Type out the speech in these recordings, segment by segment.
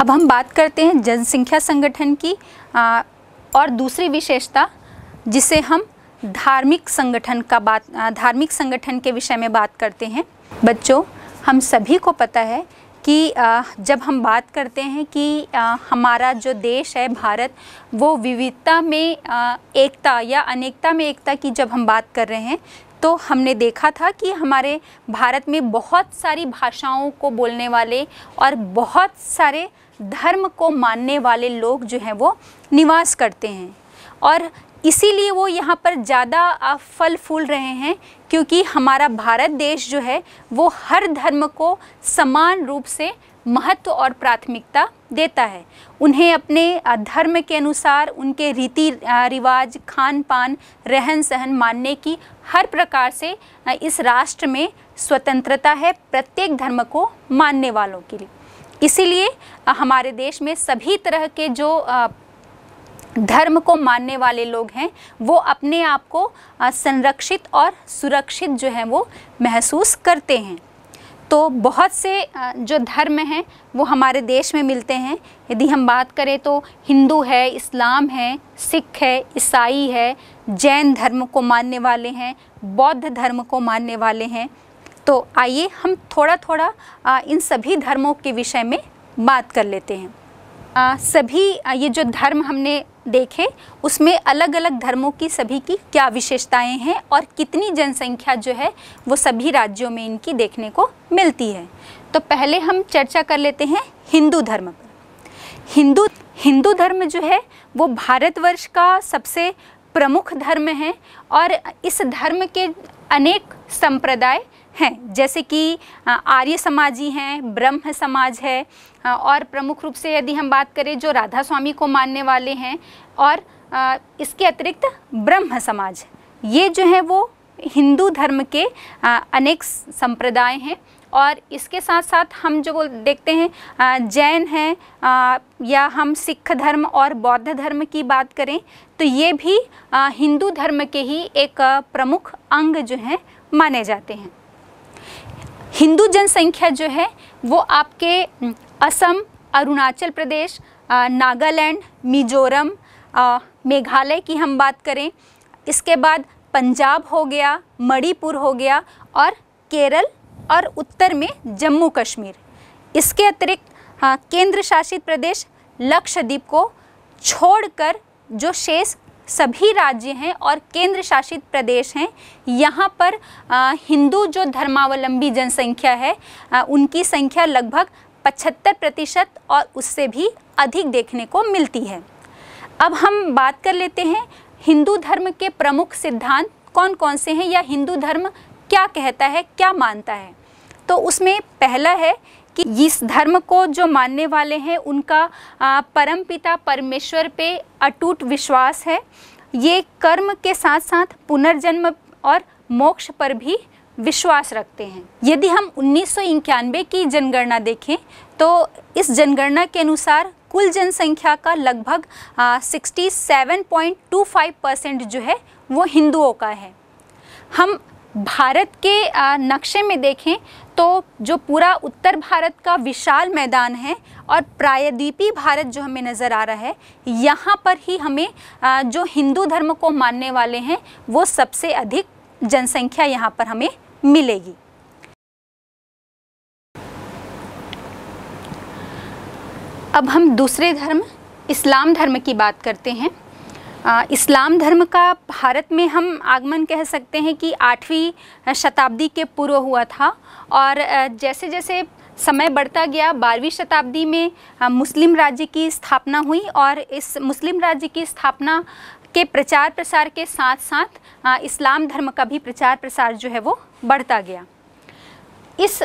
अब हम बात करते हैं जनसंख्या संगठन की आ, और दूसरी विशेषता जिसे हम धार्मिक संगठन का बात धार्मिक संगठन के विषय में बात करते हैं बच्चों हम सभी को पता है कि जब हम बात करते हैं कि हमारा जो देश है भारत वो विविधता में एकता या अनेकता में एकता की जब हम बात कर रहे हैं तो हमने देखा था कि हमारे भारत में बहुत सारी भाषाओं को बोलने वाले और बहुत सारे धर्म को मानने वाले लोग जो हैं वो निवास करते हैं और इसीलिए वो यहाँ पर ज़्यादा फल फूल रहे हैं क्योंकि हमारा भारत देश जो है वो हर धर्म को समान रूप से महत्व और प्राथमिकता देता है उन्हें अपने धर्म के अनुसार उनके रीति रिवाज खान पान रहन सहन मानने की हर प्रकार से इस राष्ट्र में स्वतंत्रता है प्रत्येक धर्म को मानने वालों के लिए इसीलिए हमारे देश में सभी तरह के जो धर्म को मानने वाले लोग हैं वो अपने आप को संरक्षित और सुरक्षित जो है वो महसूस करते हैं तो बहुत से जो धर्म हैं वो हमारे देश में मिलते हैं यदि हम बात करें तो हिंदू है इस्लाम है सिख है ईसाई है जैन धर्म को मानने वाले हैं बौद्ध धर्म को मानने वाले हैं तो आइए हम थोड़ा थोड़ा इन सभी धर्मों के विषय में बात कर लेते हैं आ, सभी ये जो धर्म हमने देखे उसमें अलग अलग धर्मों की सभी की क्या विशेषताएं हैं और कितनी जनसंख्या जो है वो सभी राज्यों में इनकी देखने को मिलती है तो पहले हम चर्चा कर लेते हैं हिंदू धर्म पर हिंदू हिंदू धर्म जो है वो भारतवर्ष का सबसे प्रमुख धर्म है और इस धर्म के अनेक संप्रदाय हैं जैसे कि आर्य समाजी हैं ब्रह्म समाज है और प्रमुख रूप से यदि हम बात करें जो राधा स्वामी को मानने वाले हैं और इसके अतिरिक्त ब्रह्म समाज ये जो है वो हिंदू धर्म के अनेक संप्रदाय हैं और इसके साथ साथ हम जो देखते हैं जैन हैं या हम सिख धर्म और बौद्ध धर्म की बात करें तो ये भी हिंदू धर्म के ही एक प्रमुख अंग जो हैं माने जाते हैं हिंदू जनसंख्या जो है वो आपके असम अरुणाचल प्रदेश नागालैंड मिजोरम मेघालय की हम बात करें इसके बाद पंजाब हो गया मणिपुर हो गया और केरल और उत्तर में जम्मू कश्मीर इसके अतिरिक्त केंद्र शासित प्रदेश लक्षद्वीप को छोड़कर जो शेष सभी राज्य हैं और केंद्र शासित प्रदेश हैं यहाँ पर हिंदू जो धर्मावलंबी जनसंख्या है उनकी संख्या लगभग पचहत्तर प्रतिशत और उससे भी अधिक देखने को मिलती है अब हम बात कर लेते हैं हिंदू धर्म के प्रमुख सिद्धांत कौन कौन से हैं या हिंदू धर्म क्या कहता है क्या मानता है तो उसमें पहला है कि इस धर्म को जो मानने वाले हैं उनका परम पिता परमेश्वर पे अटूट विश्वास है ये कर्म के साथ साथ पुनर्जन्म और मोक्ष पर भी विश्वास रखते हैं यदि हम उन्नीस की जनगणना देखें तो इस जनगणना के अनुसार कुल जनसंख्या का लगभग 67.25 परसेंट जो है वो हिंदुओं का है हम भारत के नक्शे में देखें तो जो पूरा उत्तर भारत का विशाल मैदान है और प्रायद्वीपी भारत जो हमें नज़र आ रहा है यहाँ पर ही हमें जो हिंदू धर्म को मानने वाले हैं वो सबसे अधिक जनसंख्या यहाँ पर हमें मिलेगी अब हम दूसरे धर्म इस्लाम धर्म की बात करते हैं इस्लाम धर्म का भारत में हम आगमन कह सकते हैं कि आठवीं शताब्दी के पूर्व हुआ था और जैसे जैसे समय बढ़ता गया बारहवीं शताब्दी में मुस्लिम राज्य की स्थापना हुई और इस मुस्लिम राज्य की स्थापना के प्रचार प्रसार के साथ साथ इस्लाम धर्म का भी प्रचार प्रसार जो है वो बढ़ता गया इस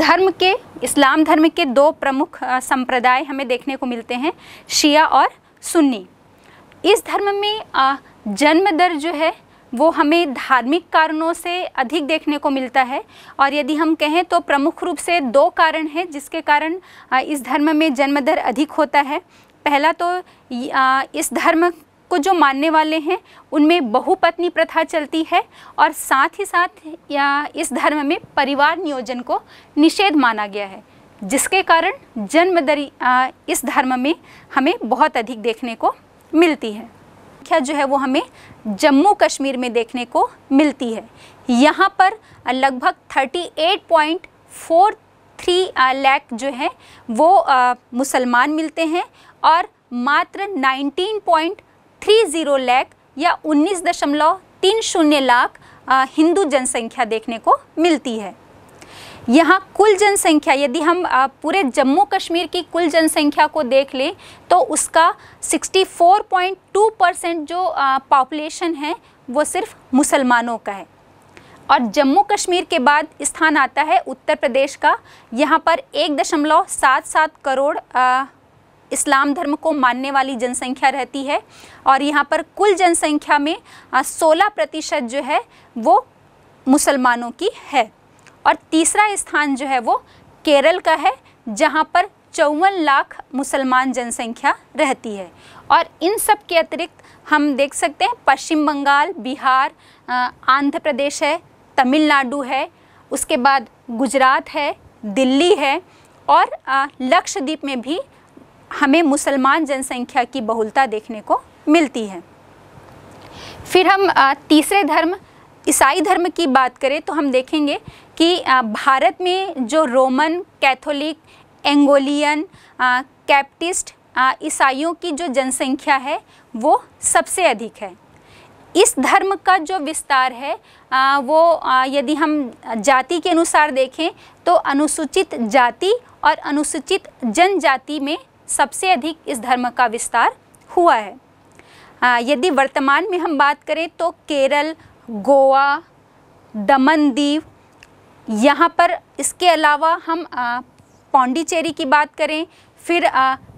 धर्म के इस्लाम धर्म के दो प्रमुख संप्रदाय हमें देखने को मिलते हैं शिया और सुन्नी इस धर्म में जन्म दर जो है वो हमें धार्मिक कारणों से अधिक देखने को मिलता है और यदि हम कहें तो प्रमुख रूप से दो कारण हैं जिसके कारण इस धर्म में जन्म दर अधिक होता है पहला तो इस धर्म को जो मानने वाले हैं उनमें बहुपत्नी प्रथा चलती है और साथ ही साथ या इस धर्म में परिवार नियोजन को निषेध माना गया है जिसके कारण जन्म दर इस धर्म में हमें बहुत अधिक देखने को मिलती है संख्या जो है वो हमें जम्मू कश्मीर में देखने को मिलती है यहाँ पर लगभग 38.43 लाख जो है वो मुसलमान मिलते हैं और मात्र 19.30 लाख या उन्नीस दशमलव तीन शून्य लाख हिंदू जनसंख्या देखने को मिलती है यहाँ कुल जनसंख्या यदि हम पूरे जम्मू कश्मीर की कुल जनसंख्या को देख लें तो उसका 64.2 परसेंट जो पॉपुलेशन है वो सिर्फ मुसलमानों का है और जम्मू कश्मीर के बाद स्थान आता है उत्तर प्रदेश का यहाँ पर एक दशमलव सात सात करोड़ आ, इस्लाम धर्म को मानने वाली जनसंख्या रहती है और यहाँ पर कुल जनसंख्या में सोलह प्रतिशत जो है वो मुसलमानों की है और तीसरा स्थान जो है वो केरल का है जहाँ पर चौवन लाख मुसलमान जनसंख्या रहती है और इन सब के अतिरिक्त हम देख सकते हैं पश्चिम बंगाल बिहार आंध्र प्रदेश है तमिलनाडु है उसके बाद गुजरात है दिल्ली है और लक्षद्वीप में भी हमें मुसलमान जनसंख्या की बहुलता देखने को मिलती है फिर हम तीसरे धर्म ईसाई धर्म की बात करें तो हम देखेंगे कि भारत में जो रोमन कैथोलिक एंगोलियन कैप्टिस्ट ईसाइयों की जो जनसंख्या है वो सबसे अधिक है इस धर्म का जो विस्तार है आ, वो आ, यदि हम जाति के अनुसार देखें तो अनुसूचित जाति और अनुसूचित जनजाति में सबसे अधिक इस धर्म का विस्तार हुआ है आ, यदि वर्तमान में हम बात करें तो केरल गोवा दमन दीव यहाँ पर इसके अलावा हम पौंडीचेरी की बात करें फिर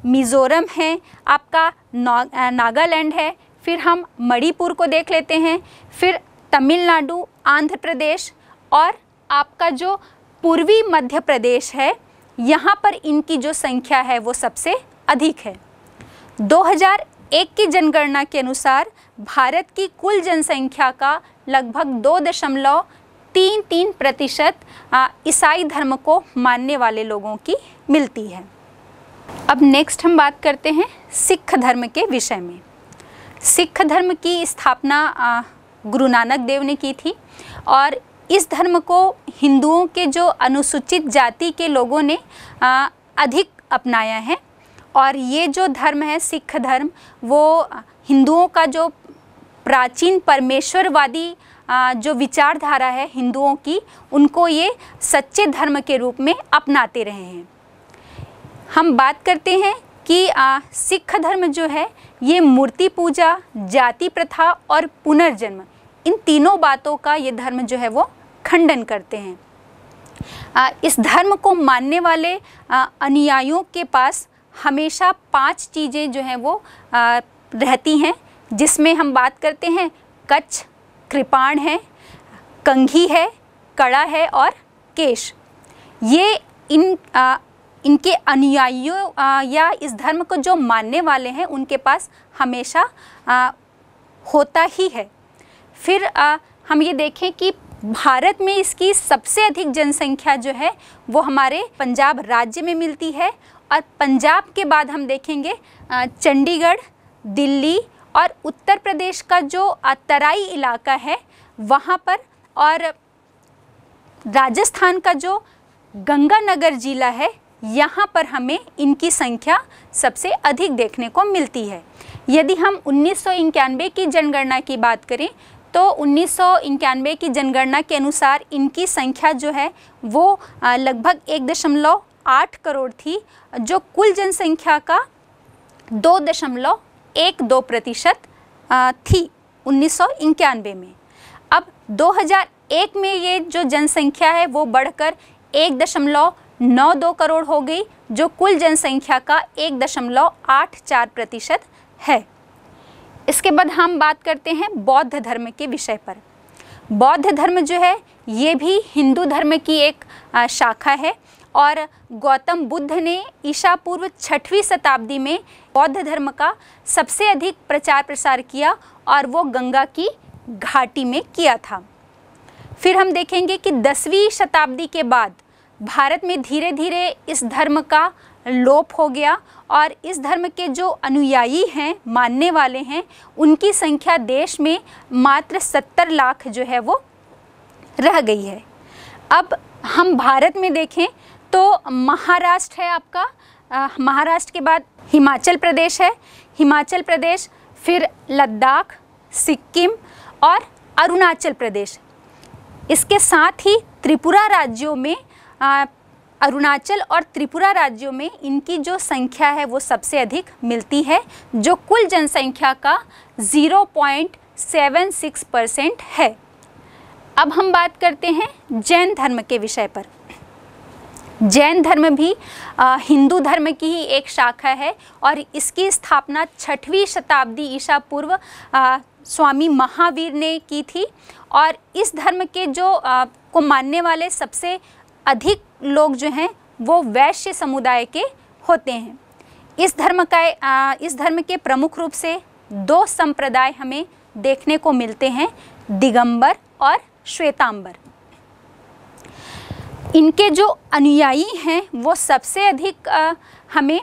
मिज़ोरम है आपका ना, नागालैंड है फिर हम मणिपुर को देख लेते हैं फिर तमिलनाडु आंध्र प्रदेश और आपका जो पूर्वी मध्य प्रदेश है यहाँ पर इनकी जो संख्या है वो सबसे अधिक है 2001 की जनगणना के अनुसार भारत की कुल जनसंख्या का लगभग दो दशमलव तीन तीन प्रतिशत ईसाई धर्म को मानने वाले लोगों की मिलती है अब नेक्स्ट हम बात करते हैं सिख धर्म के विषय में सिख धर्म की स्थापना गुरु नानक देव ने की थी और इस धर्म को हिंदुओं के जो अनुसूचित जाति के लोगों ने अधिक अपनाया है और ये जो धर्म है सिख धर्म वो हिंदुओं का जो प्राचीन परमेश्वरवादी जो विचारधारा है हिंदुओं की उनको ये सच्चे धर्म के रूप में अपनाते रहे हैं हम बात करते हैं कि सिख धर्म जो है ये मूर्ति पूजा जाति प्रथा और पुनर्जन्म इन तीनों बातों का ये धर्म जो है वो खंडन करते हैं आ, इस धर्म को मानने वाले अनुयायियों के पास हमेशा पांच चीज़ें जो हैं वो आ, रहती हैं जिसमें हम बात करते हैं कच्छ कृपाण है कंघी है कड़ा है और केश ये इन आ, इनके अनुयायियों या इस धर्म को जो मानने वाले हैं उनके पास हमेशा आ, होता ही है फिर आ, हम ये देखें कि भारत में इसकी सबसे अधिक जनसंख्या जो है वो हमारे पंजाब राज्य में मिलती है और पंजाब के बाद हम देखेंगे चंडीगढ़ दिल्ली और उत्तर प्रदेश का जो तराई इलाका है वहाँ पर और राजस्थान का जो गंगानगर जिला है यहाँ पर हमें इनकी संख्या सबसे अधिक देखने को मिलती है यदि हम उन्नीस की जनगणना की बात करें तो उन्नीस की जनगणना के अनुसार इनकी संख्या जो है वो लगभग एक दशमलव आठ करोड़ थी जो कुल जनसंख्या का दो दशमलव एक दो प्रतिशत थी उन्नीस में अब 2001 में ये जो जनसंख्या है वो बढ़कर एक दशमलव नौ दो करोड़ हो गई जो कुल जनसंख्या का एक दशमलव आठ चार प्रतिशत है इसके बाद हम बात करते हैं बौद्ध धर्म के विषय पर बौद्ध धर्म जो है ये भी हिंदू धर्म की एक शाखा है और गौतम बुद्ध ने ईशा पूर्व छठवीं शताब्दी में बौद्ध धर्म का सबसे अधिक प्रचार प्रसार किया और वो गंगा की घाटी में किया था फिर हम देखेंगे कि दसवीं शताब्दी के बाद भारत में धीरे धीरे इस धर्म का लोप हो गया और इस धर्म के जो अनुयायी हैं मानने वाले हैं उनकी संख्या देश में मात्र सत्तर लाख जो है वो रह गई है अब हम भारत में देखें तो महाराष्ट्र है आपका महाराष्ट्र के बाद हिमाचल प्रदेश है हिमाचल प्रदेश फिर लद्दाख सिक्किम और अरुणाचल प्रदेश इसके साथ ही त्रिपुरा राज्यों में अरुणाचल और त्रिपुरा राज्यों में इनकी जो संख्या है वो सबसे अधिक मिलती है जो कुल जनसंख्या का 0.76 परसेंट है अब हम बात करते हैं जैन धर्म के विषय पर जैन धर्म भी हिंदू धर्म की ही एक शाखा है और इसकी स्थापना छठवीं शताब्दी ईसा पूर्व स्वामी महावीर ने की थी और इस धर्म के जो आ, को मानने वाले सबसे अधिक लोग जो हैं वो वैश्य समुदाय के होते हैं इस धर्म का आ, इस धर्म के प्रमुख रूप से दो संप्रदाय हमें देखने को मिलते हैं दिगंबर और श्वेतांबर इनके जो अनुयायी हैं वो सबसे अधिक आ, हमें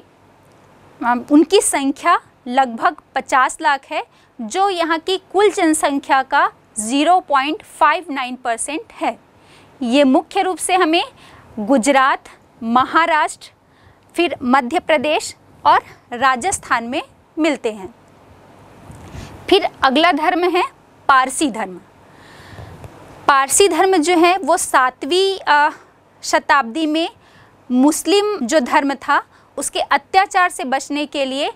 आ, उनकी संख्या लगभग 50 लाख है जो यहाँ की कुल जनसंख्या का 0.59 परसेंट है ये मुख्य रूप से हमें गुजरात महाराष्ट्र फिर मध्य प्रदेश और राजस्थान में मिलते हैं फिर अगला धर्म है पारसी धर्म पारसी धर्म जो है वो सातवीं शताब्दी में मुस्लिम जो धर्म था उसके अत्याचार से बचने के लिए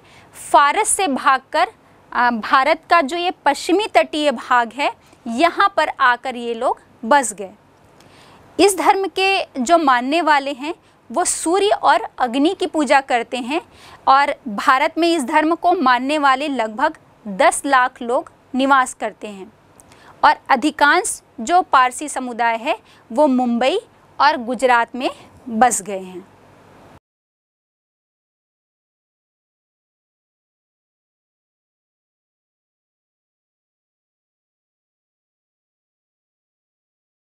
फारस से भागकर भारत का जो ये पश्चिमी तटीय भाग है यहाँ पर आकर ये लोग बस गए इस धर्म के जो मानने वाले हैं वो सूर्य और अग्नि की पूजा करते हैं और भारत में इस धर्म को मानने वाले लगभग 10 लाख लोग निवास करते हैं और अधिकांश जो पारसी समुदाय है वो मुंबई और गुजरात में बस गए हैं